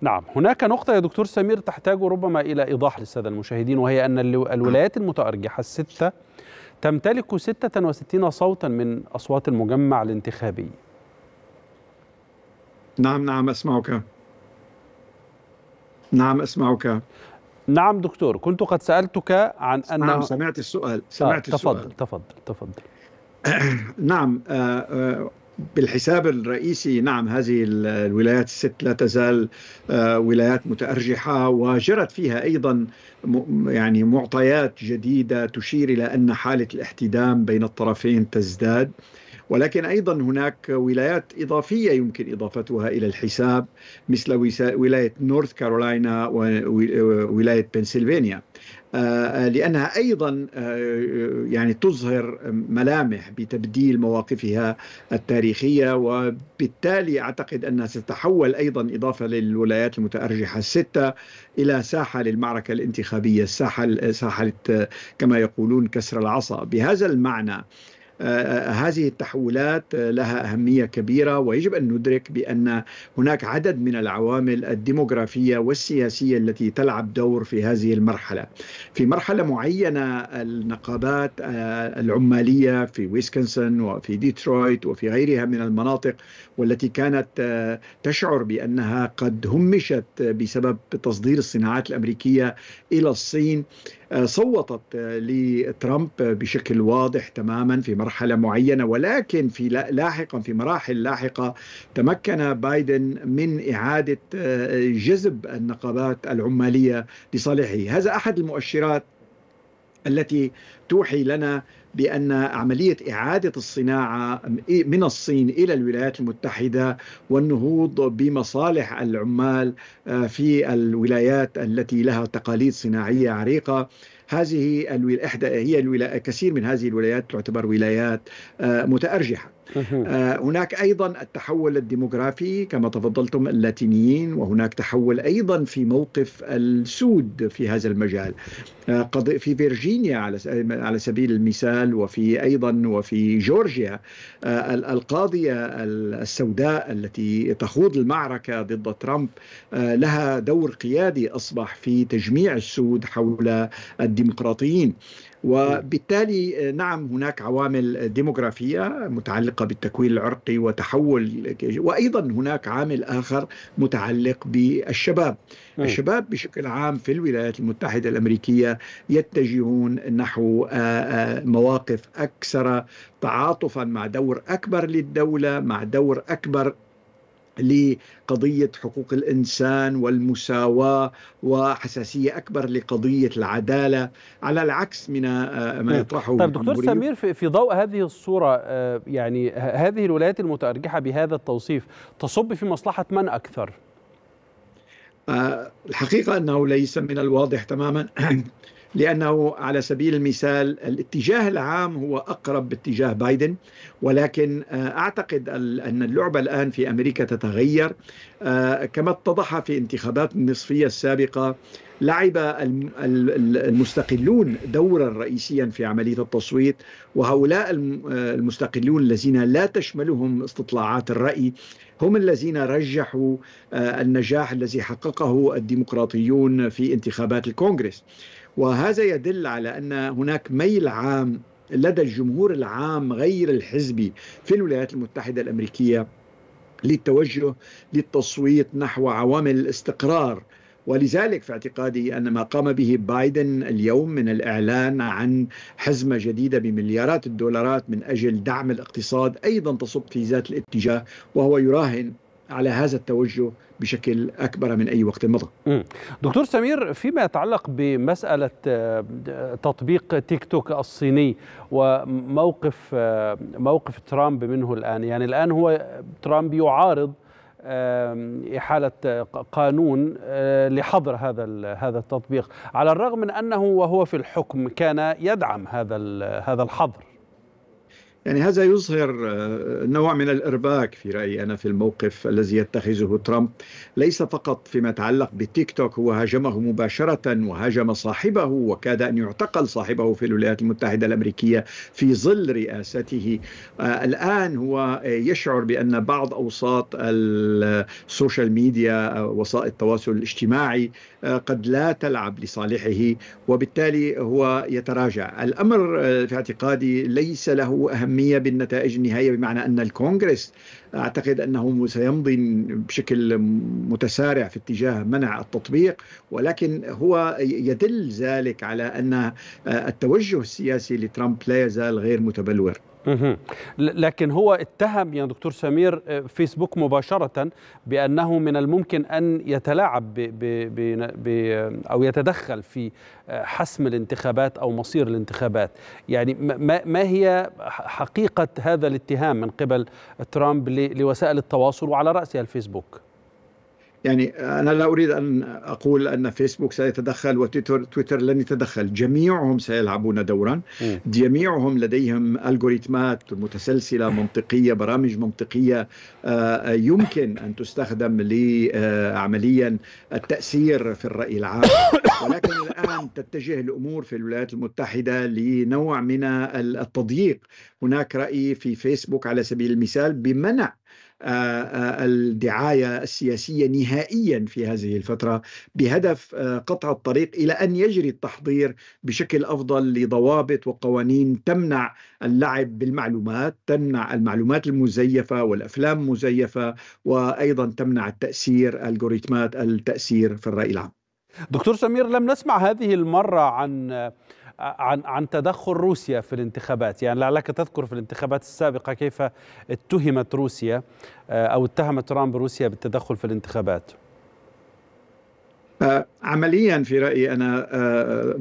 نعم هناك نقطة يا دكتور سمير تحتاج ربما إلى إيضاح للسادة المشاهدين وهي أن الولايات المتأرجحة الستة تمتلك 66 صوتا من أصوات المجمع الانتخابي نعم نعم أسمعك نعم أسمعك نعم دكتور كنت قد سألتك عن أن نعم سمعت السؤال سمعت آه السؤال تفضل تفضل تفضل نعم آه, آه، بالحساب الرئيسي نعم هذه الولايات الست لا تزال آه، ولايات متأرجحة وجرت فيها أيضا يعني معطيات جديدة تشير إلى أن حالة الاحتدام بين الطرفين تزداد ولكن ايضا هناك ولايات اضافيه يمكن اضافتها الى الحساب مثل ولايه نورث كارولاينا وولايه بنسلفانيا آه، آه، لأنها أيضا آه، يعني تظهر ملامح بتبديل مواقفها التاريخية وبالتالي أعتقد أنها ستتحول أيضا إضافة للولايات المتأرجحة الستة إلى ساحة للمعركة الانتخابية ساحة, ساحة كما يقولون كسر العصا بهذا المعنى هذه التحولات لها أهمية كبيرة ويجب أن ندرك بأن هناك عدد من العوامل الديموغرافية والسياسية التي تلعب دور في هذه المرحلة في مرحلة معينة النقابات آه، العمالية في ويسكنسن وفي ديترويت وفي غيرها من المناطق والتي كانت آه، تشعر بأنها قد همشت بسبب تصدير الصناعات الأمريكية إلى الصين آه، صوتت آه، لترامب بشكل واضح تماما في مرحلة معينة ولكن في لاحقا في مراحل لاحقة تمكن بايدن من إعادة آه، جذب النقابات العمالية لصالحه هذا أحد المؤشرات التي توحي لنا بأن عملية إعادة الصناعة من الصين إلى الولايات المتحدة والنهوض بمصالح العمال آه، في الولايات التي لها تقاليد صناعية عريقة هذه الولا... إحدى هي الولا... كثير من هذه الولايات تعتبر ولايات آه، متأرجحة آه، هناك أيضا التحول الديموغرافي كما تفضلتم اللاتينيين وهناك تحول أيضا في موقف السود في هذا المجال آه، في فيرجينيا على سبيل المثال وفي أيضا وفي جورجيا آه، القاضية السوداء التي تخوض المعركة ضد ترامب لها دور قيادي أصبح في تجميع السود حول الديمقراطيين وبالتالي آه، نعم هناك عوامل ديموغرافية متعلقة بالتكوين العرقي وتحول وأيضا هناك عامل آخر متعلق بالشباب الشباب بشكل عام في الولايات المتحدة الأمريكية يتجهون نحو آه، آه، مواقف أكثر تعاطفا مع دور أكبر للدولة مع دور أكبر لقضية حقوق الإنسان والمساواة وحساسية أكبر لقضية العدالة على العكس من آه، ما نعم. يطرحه طيب دكتور سمير في ضوء هذه الصورة آه، يعني هذه الولايات المتأرجحة بهذا التوصيف تصب في مصلحة من أكثر؟ آه، الحقيقة أنه ليس من الواضح تماما لأنه على سبيل المثال الاتجاه العام هو أقرب باتجاه بايدن ولكن آه، أعتقد أن اللعبة الآن في أمريكا تتغير آه، كما اتضح في انتخابات النصفية السابقة لعب المستقلون دورا رئيسيا في عمليه التصويت وهؤلاء المستقلون الذين لا تشملهم استطلاعات الراي هم الذين رجحوا آه، النجاح الذي حققه الديمقراطيون في انتخابات الكونغرس وهذا يدل على ان هناك ميل عام لدى الجمهور العام غير الحزبي في الولايات المتحده الامريكيه للتوجه للتصويت نحو عوامل الاستقرار ولذلك في اعتقادي أن ما قام به بايدن اليوم من الإعلان عن حزمة جديدة بمليارات الدولارات من أجل دعم الاقتصاد أيضا تصب في ذات الاتجاه وهو يراهن على هذا التوجه بشكل اكبر من اي وقت مضى. دكتور سمير فيما يتعلق بمساله آه، تطبيق تيك توك الصيني وموقف آه، موقف ترامب منه الان، يعني الان هو ترامب يعارض إحالة قانون آه، لحظر هذا هذا التطبيق على الرغم من أنه وهو في الحكم كان يدعم هذا هذا الحظر يعني هذا يظهر آه، نوع من الارباك في رايي انا في الموقف الذي يتخذه ترامب ليس فقط فيما يتعلق بتيك توك هو هاجمه مباشره وهاجم صاحبه وكاد ان يعتقل صاحبه في الولايات المتحده الامريكيه في ظل رئاسته آه، الان هو يشعر بان بعض اوساط السوشيال ميديا آه، وسائل التواصل الاجتماعي قد لا تلعب لصالحه وبالتالي هو يتراجع الامر في اعتقادي ليس له اهميه أهمية بالنتائج النهائية بمعنى أن الكونغرس أعتقد أنه سيمضي بشكل متسارع في اتجاه منع التطبيق ولكن هو يدل ذلك على أن التوجه السياسي لترامب لا يزال غير متبلور لكن هو اتهم يا دكتور سمير آه، فيسبوك مباشرة بأنه من الممكن أن يتلاعب ب ب ب آه، أو يتدخل في آه، حسم الانتخابات أو مصير الانتخابات يعني ما, ما هي حقيقة هذا الاتهام من قبل ترامب لوسائل التواصل وعلى رأسها الفيسبوك يعني أنا لا أريد أن أقول أن فيسبوك سيتدخل وتويتر تويتر لن يتدخل جميعهم سيلعبون دورا جميعهم لديهم الجوريتمات متسلسلة منطقية برامج منطقية آه، آه، يمكن أن تستخدم لعمليا التأثير في الرأي العام ولكن الآن تتجه الأمور في الولايات المتحدة لنوع من التضييق هناك رأي في فيسبوك على سبيل المثال بمنع آه، آه، الدعايه السياسيه نهائيا في هذه الفتره بهدف آه، قطع الطريق الى ان يجري التحضير بشكل افضل لضوابط وقوانين تمنع اللعب بالمعلومات، تمنع المعلومات المزيفه والافلام المزيفه وايضا تمنع التاثير الجوريتمات التاثير في الراي العام. دكتور سمير لم نسمع هذه المره عن عن عن تدخل روسيا في الانتخابات يعني لعلك تذكر في الانتخابات السابقه كيف اتهمت روسيا آه، او اتهم ترامب روسيا بالتدخل في الانتخابات آه، عمليا في رايي انا آه،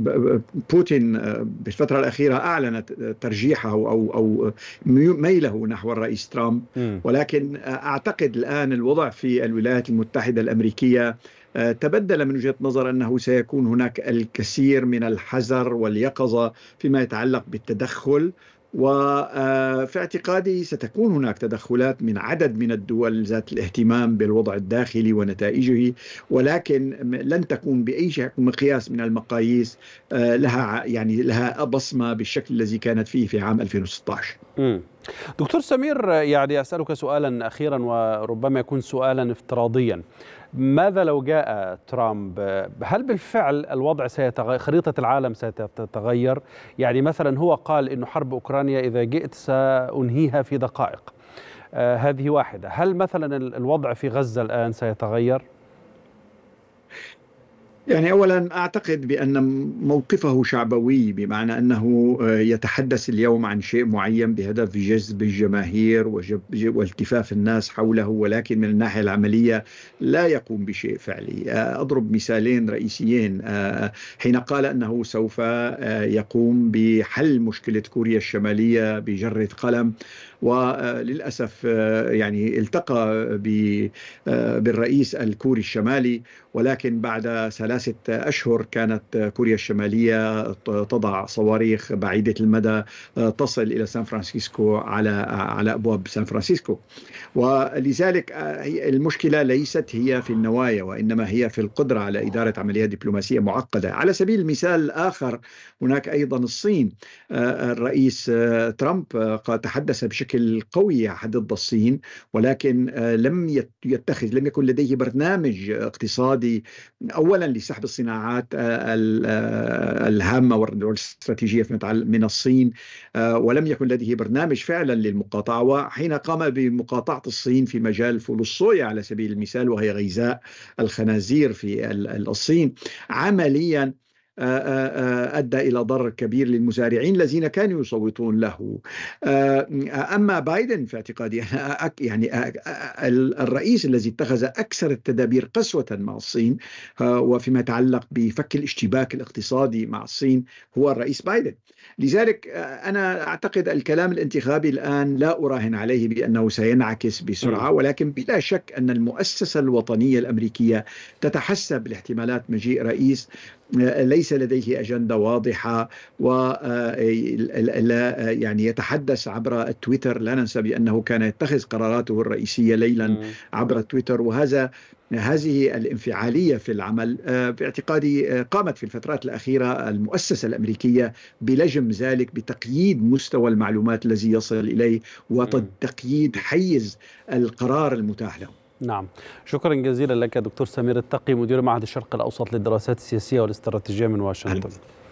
بوتين بالفتره الاخيره اعلن ترجيحه او او ميله نحو الرئيس ترامب ولكن اعتقد الان الوضع في الولايات المتحده الامريكيه آه، تبدل من وجهة نظر أنه سيكون هناك الكثير من الحذر واليقظة فيما يتعلق بالتدخل وفي آه، اعتقادي ستكون هناك تدخلات من عدد من الدول ذات الاهتمام بالوضع الداخلي ونتائجه ولكن لن تكون باي مقياس من المقاييس آه، لها يعني لها بصمه بالشكل الذي كانت فيه في عام 2016. دكتور سمير يعني اسالك سؤالا اخيرا وربما يكون سؤالا افتراضيا. ماذا لو جاء ترامب هل بالفعل الوضع سيتغير خريطة العالم ستتغير يعني مثلا هو قال أن حرب أوكرانيا إذا جئت سأنهيها في دقائق آه هذه واحدة هل مثلا الوضع في غزة الآن سيتغير؟ يعني اولا اعتقد بان موقفه شعبوي بمعنى انه آه، يتحدث اليوم عن شيء معين بهدف جذب الجماهير والتفاف الناس حوله ولكن من الناحيه العمليه لا يقوم بشيء فعلي آه، اضرب مثالين رئيسيين آه، حين قال انه سوف يقوم بحل مشكله كوريا الشماليه بجره قلم وللاسف يعني التقى بالرئيس الكوري الشمالي ولكن بعد ثلاث ثلاثة أشهر كانت كوريا الشمالية تضع صواريخ بعيدة المدى آه، تصل إلى سان فرانسيسكو على آه، على أبواب سان فرانسيسكو ولذلك آه، المشكلة ليست هي في النوايا وإنما هي في القدرة على إدارة عمليات دبلوماسية معقدة على سبيل المثال آخر هناك أيضا الصين الرئيس ترامب تحدث بشكل قوي ضد الصين ولكن لم يتخذ لم يكن لديه برنامج اقتصادي أولا سحب الصناعات آه، آه، الهامه والاستراتيجيه من الصين آه، ولم يكن لديه برنامج فعلا للمقاطعه وحين قام بمقاطعه الصين في مجال فول الصويا على سبيل المثال وهي غذاء الخنازير في الصين عمليا آه، آه، آه، أدى إلى ضرر كبير للمزارعين الذين كانوا يصوتون له أما بايدن في اعتقادي أنا يعني الرئيس الذي اتخذ أكثر التدابير قسوة مع الصين وفيما يتعلق بفك الاشتباك الاقتصادي مع الصين هو الرئيس بايدن لذلك أنا أعتقد الكلام الانتخابي الآن لا أراهن عليه بأنه سينعكس بسرعة ولكن بلا شك أن المؤسسة الوطنية الأمريكية تتحسب لاحتمالات مجيء رئيس ليس لديه اجنده واضحه ولا آه، آه، يعني يتحدث عبر التويتر لا ننسى بانه كان يتخذ قراراته الرئيسيه ليلا عبر التويتر وهذا هذه الانفعالية في العمل آه، باعتقادي قامت في الفترات الأخيرة المؤسسة الأمريكية بلجم ذلك بتقييد مستوى المعلومات الذي يصل إليه وتقييد حيز القرار المتاح لهم نعم شكرا جزيلا لك دكتور سمير التقي مدير معهد الشرق الأوسط للدراسات السياسية والاستراتيجية من واشنطن هل...